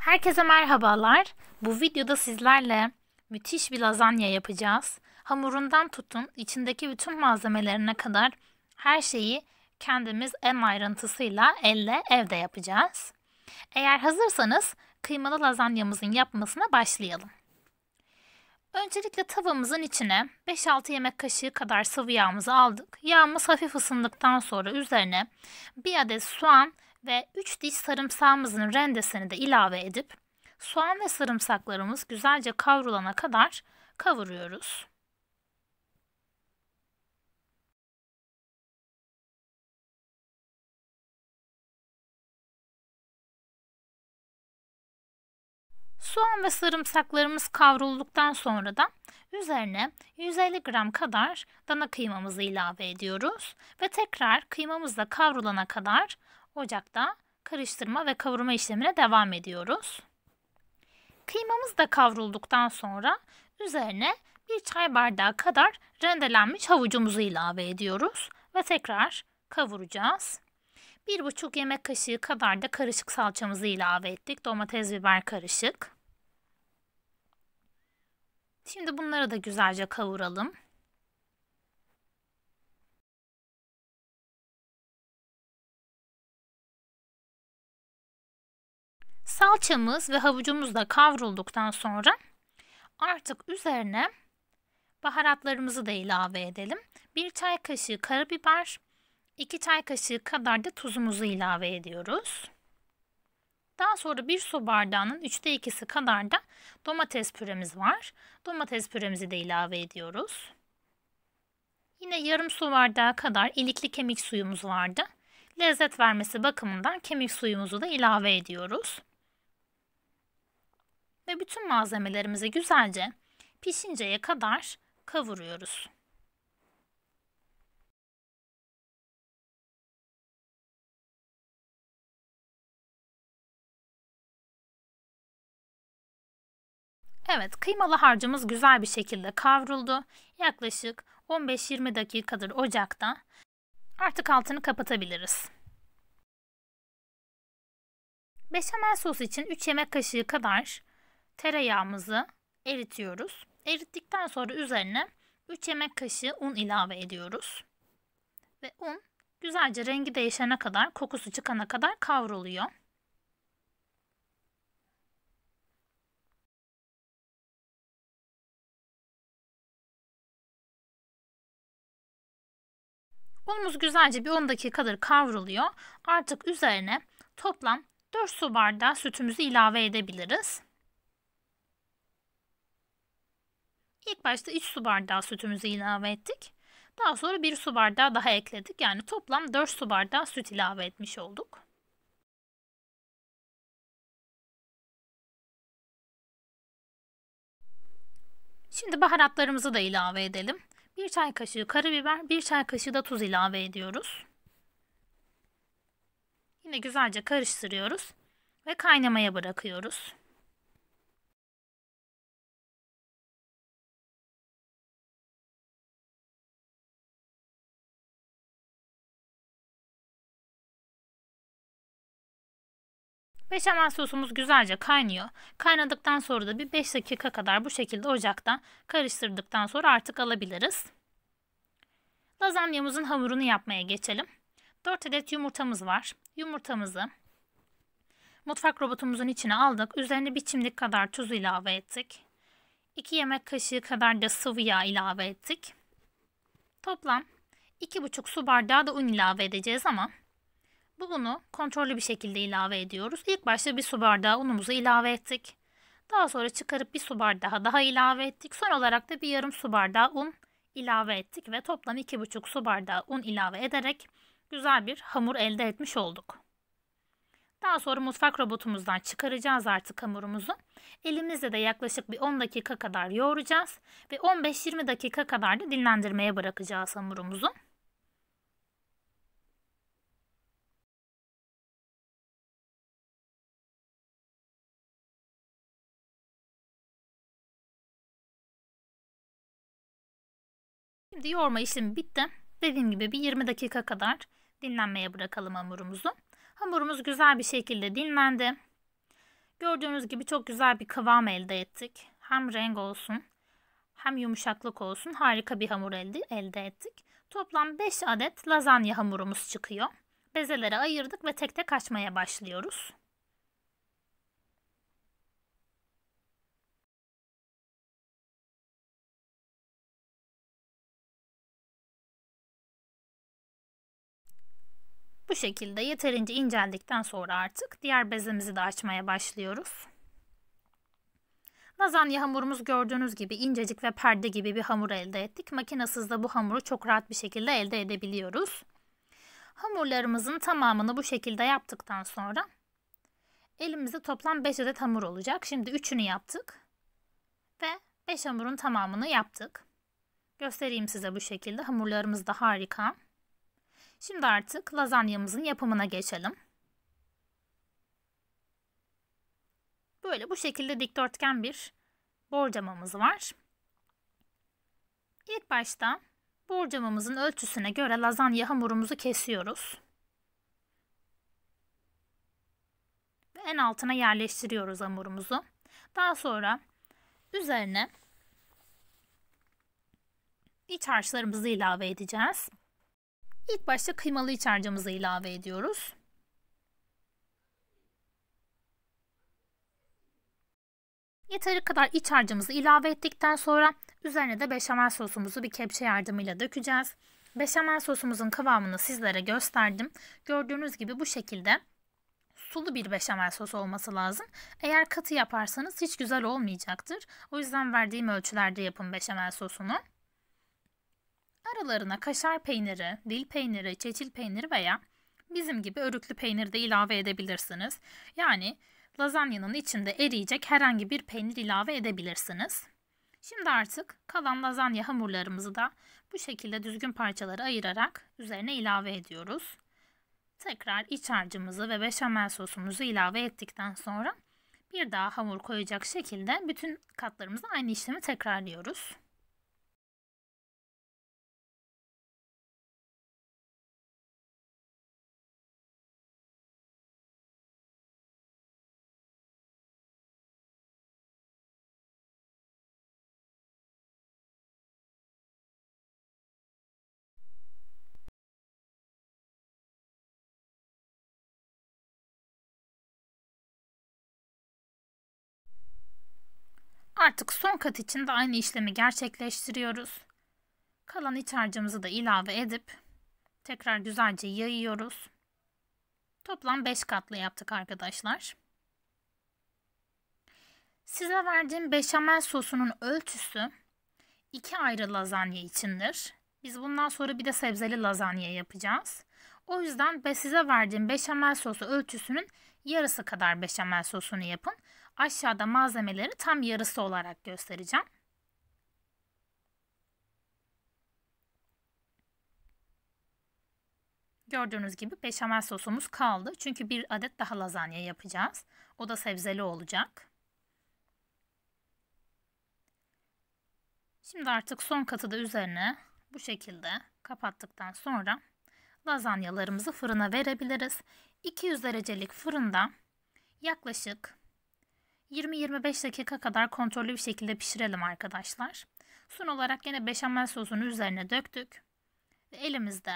Herkese merhabalar. Bu videoda sizlerle müthiş bir lazanya yapacağız. Hamurundan tutun içindeki bütün malzemelerine kadar her şeyi kendimiz en ayrıntısıyla elle evde yapacağız. Eğer hazırsanız kıymalı lazanyamızın yapmasına başlayalım. Öncelikle tavamızın içine 5-6 yemek kaşığı kadar sıvı yağımızı aldık. Yağımız hafif ısındıktan sonra üzerine bir adet soğan ve 3 diş sarımsağımızın rendesini de ilave edip soğan ve sarımsaklarımız güzelce kavrulana kadar kavuruyoruz. Soğan ve sarımsaklarımız kavrulduktan sonra da üzerine 150 gram kadar dana kıymamızı ilave ediyoruz ve tekrar kıymamız da kavrulana kadar ocakta karıştırma ve kavurma işlemine devam ediyoruz. Kıymamız da kavrulduktan sonra üzerine bir çay bardağı kadar rendelenmiş havucumuzu ilave ediyoruz ve tekrar kavuracağız. 1,5 yemek kaşığı kadar da karışık salçamızı ilave ettik. Domates, biber karışık. Şimdi bunları da güzelce kavuralım. Salçamız ve havucumuz da kavrulduktan sonra artık üzerine baharatlarımızı da ilave edelim. 1 çay kaşığı karabiber, 2 çay kaşığı kadar da tuzumuzu ilave ediyoruz. Daha sonra bir su bardağının 3'te 2'si kadar da domates püremiz var. Domates püremizi de ilave ediyoruz. Yine yarım su bardağı kadar ilikli kemik suyumuz vardı. Lezzet vermesi bakımından kemik suyumuzu da ilave ediyoruz ve bütün malzemelerimizi güzelce pişinceye kadar kavuruyoruz. Evet, kıymalı harcımız güzel bir şekilde kavruldu. Yaklaşık 15-20 dakikadır ocakta. Artık altını kapatabiliriz. Beşamel sos için 3 yemek kaşığı kadar tereyağımızı eritiyoruz. Erittikten sonra üzerine 3 yemek kaşığı un ilave ediyoruz. Ve un güzelce rengi değişene kadar, kokusu çıkana kadar kavruluyor. Unumuz güzelce bir 10 dakikadır kavruluyor. Artık üzerine toplam 4 su bardağı sütümüzü ilave edebiliriz. İlk başta 3 su bardağı sütümüzü ilave ettik. Daha sonra 1 su bardağı daha ekledik. Yani toplam 4 su bardağı süt ilave etmiş olduk. Şimdi baharatlarımızı da ilave edelim. 1 çay kaşığı karabiber, 1 çay kaşığı da tuz ilave ediyoruz. Yine güzelce karıştırıyoruz ve kaynamaya bırakıyoruz. Beşamel sosumuz güzelce kaynıyor. Kaynadıktan sonra da bir 5 dakika kadar bu şekilde ocakta karıştırdıktan sonra artık alabiliriz. Lazanyamızın hamurunu yapmaya geçelim. 4 adet yumurtamız var. Yumurtamızı mutfak robotumuzun içine aldık. Üzerine bir çimdik kadar tuz ilave ettik. 2 yemek kaşığı kadar da sıvı yağ ilave ettik. Toplam 2,5 su bardağı da un ilave edeceğiz ama bu bunu kontrollü bir şekilde ilave ediyoruz. İlk başta bir su bardağı unumuzu ilave ettik. Daha sonra çıkarıp bir su bardağı daha ilave ettik. Son olarak da bir yarım su bardağı un ilave ettik ve toplam 2,5 su bardağı un ilave ederek güzel bir hamur elde etmiş olduk. Daha sonra mutfak robotumuzdan çıkaracağız artık hamurumuzu. Elimizle de yaklaşık bir 10 dakika kadar yoğuracağız ve 15-20 dakika kadar da dinlendirmeye bırakacağız hamurumuzu. Şimdi yoğurma işlemi bitti. Dediğim gibi bir 20 dakika kadar dinlenmeye bırakalım hamurumuzu. Hamurumuz güzel bir şekilde dinlendi. Gördüğünüz gibi çok güzel bir kıvam elde ettik. Hem renk olsun hem yumuşaklık olsun harika bir hamur elde, elde ettik. Toplam 5 adet lazanya hamurumuz çıkıyor. Bezelere ayırdık ve tek tek açmaya başlıyoruz. Bu şekilde yeterince inceldikten sonra artık diğer bezemizi de açmaya başlıyoruz. Lazanya hamurumuz gördüğünüz gibi incecik ve perde gibi bir hamur elde ettik. Makinasız da bu hamuru çok rahat bir şekilde elde edebiliyoruz. Hamurlarımızın tamamını bu şekilde yaptıktan sonra elimizde toplam 5 adet hamur olacak. Şimdi 3'ünü yaptık ve 5 hamurun tamamını yaptık. Göstereyim size bu şekilde. Hamurlarımız da harika. Şimdi artık lazanyamızın yapımına geçelim. Böyle bu şekilde dikdörtgen bir borcamamız var. İlk başta borcamamızın ölçüsüne göre lazanya hamurumuzu kesiyoruz. Ve en altına yerleştiriyoruz hamurumuzu. Daha sonra üzerine iç harçlarımızı ilave edeceğiz. İlk başta kıymalı iç harcımızı ilave ediyoruz. Yeteri kadar iç harcımızı ilave ettikten sonra üzerine de beşamel sosumuzu bir kepçe yardımıyla dökeceğiz. Beşamel sosumuzun kıvamını sizlere gösterdim. Gördüğünüz gibi bu şekilde sulu bir beşamel sosu olması lazım. Eğer katı yaparsanız hiç güzel olmayacaktır. O yüzden verdiğim ölçülerde yapın beşamel sosunu. Aralarına kaşar peyniri, dil peyniri, çeçil peyniri veya bizim gibi örüklü peynir de ilave edebilirsiniz. Yani lazanyanın içinde eriyecek herhangi bir peynir ilave edebilirsiniz. Şimdi artık kalan lazanya hamurlarımızı da bu şekilde düzgün parçalara ayırarak üzerine ilave ediyoruz. Tekrar iç harcımızı ve beşamel sosumuzu ilave ettikten sonra bir daha hamur koyacak şekilde bütün katlarımızı aynı işlemi tekrarlıyoruz. Artık son kat için de aynı işlemi gerçekleştiriyoruz. Kalan iç harcımızı da ilave edip tekrar güzelce yayıyoruz. Toplam 5 katlı yaptık arkadaşlar. Size verdiğim beşamel sosunun ölçüsü iki ayrı lazanya içindir. Biz bundan sonra bir de sebzeli lazanya yapacağız. O yüzden ben size verdiğim beşamel sosu ölçüsünün yarısı kadar beşamel sosunu yapın. Aşağıda malzemeleri tam yarısı olarak göstereceğim. Gördüğünüz gibi beşamel sosumuz kaldı. Çünkü bir adet daha lazanya yapacağız. O da sebzeli olacak. Şimdi artık son katı da üzerine bu şekilde kapattıktan sonra lazanyalarımızı fırına verebiliriz. 200 derecelik fırında yaklaşık 20-25 dakika kadar kontrollü bir şekilde pişirelim arkadaşlar. Son olarak yine beşamel sosunu üzerine döktük. Ve elimizde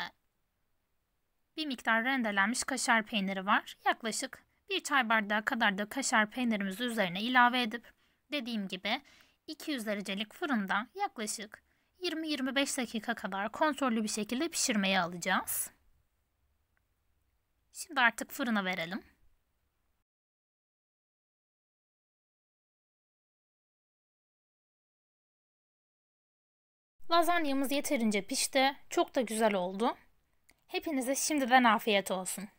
bir miktar rendelenmiş kaşar peyniri var. Yaklaşık bir çay bardağı kadar da kaşar peynirimizi üzerine ilave edip dediğim gibi 200 derecelik fırında yaklaşık 20-25 dakika kadar kontrollü bir şekilde pişirmeye alacağız. Şimdi artık fırına verelim. Lazanyamız yeterince pişti. Çok da güzel oldu. Hepinize şimdiden afiyet olsun.